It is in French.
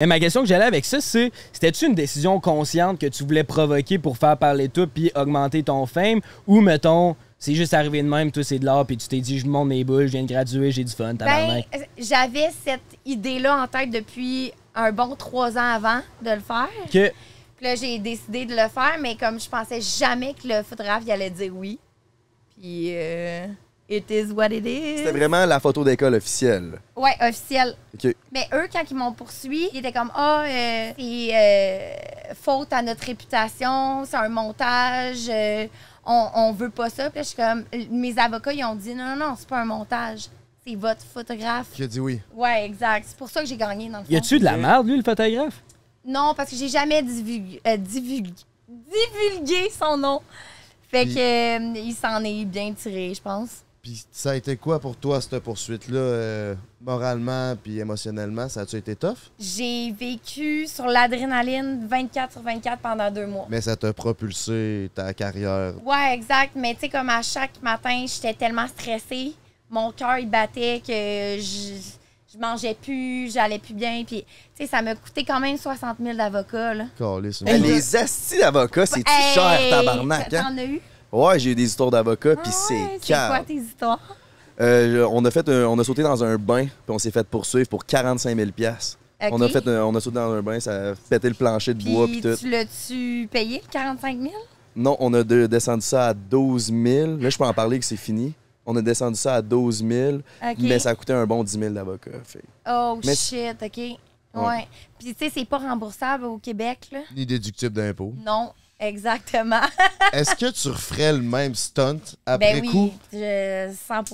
Et ma question que j'allais avec ça, c'est c'était-tu une décision consciente que tu voulais provoquer pour faire parler tout puis augmenter ton fame ou mettons c'est juste arrivé de même, toi c'est de l'art puis tu t'es dit je monte mes boules, je viens de graduer, j'ai du fun, ben, j'avais cette idée là en tête depuis un bon trois ans avant de le faire. Que puis là j'ai décidé de le faire mais comme je pensais jamais que le photographe il allait dire oui. Puis euh, It is what it is. C'était vraiment la photo d'école officielle. Ouais, officielle. OK. Mais eux, quand ils m'ont poursuivi, ils étaient comme Ah, euh, c'est euh, faute à notre réputation, c'est un montage, euh, on, on, veut pas ça. Puis je suis comme Mes avocats, ils ont dit Non, non, non, c'est pas un montage. C'est votre photographe. Qui dit oui. Ouais, exact. C'est pour ça que j'ai gagné dans le fond. Y a-tu de la merde, lui, le photographe Non, parce que j'ai jamais divulgué, divulgué son nom. Fait que il s'en est bien tiré, je pense ça a été quoi pour toi, cette poursuite-là, euh, moralement puis émotionnellement? Ça a-tu été tough? J'ai vécu sur l'adrénaline 24 sur 24 pendant deux mois. Mais ça t'a propulsé ta carrière. Ouais, exact. Mais tu sais, comme à chaque matin, j'étais tellement stressée. Mon cœur, il battait que je, mangeais plus, j'allais plus bien. Puis, tu sais, ça m'a coûté quand même 60 000 d'avocats, là. les astis d'avocats, c'est-tu cher, tabarnak? Hein? eu? Ouais, j'ai eu des histoires d'avocats, ah puis c'est ouais, c'est quoi tes histoires? Euh, on, a fait on a sauté dans un bain, puis on s'est fait poursuivre pour 45 000 on, a fait on a sauté dans un bain, ça a pété le plancher de bois, puis tout. Tu l'as-tu payé, 45 000? Non, on a descendu ça à 12 000. Là, je peux en parler que c'est fini. On a descendu ça à 12 000, mais ça a coûté un bon 10 000 d'avocat. Oh shit, OK. Ouais. Puis, tu sais, c'est pas remboursable au Québec, là. Ni déductible d'impôt. Non. Exactement. Est-ce que tu referais le même stunt après ben oui, 100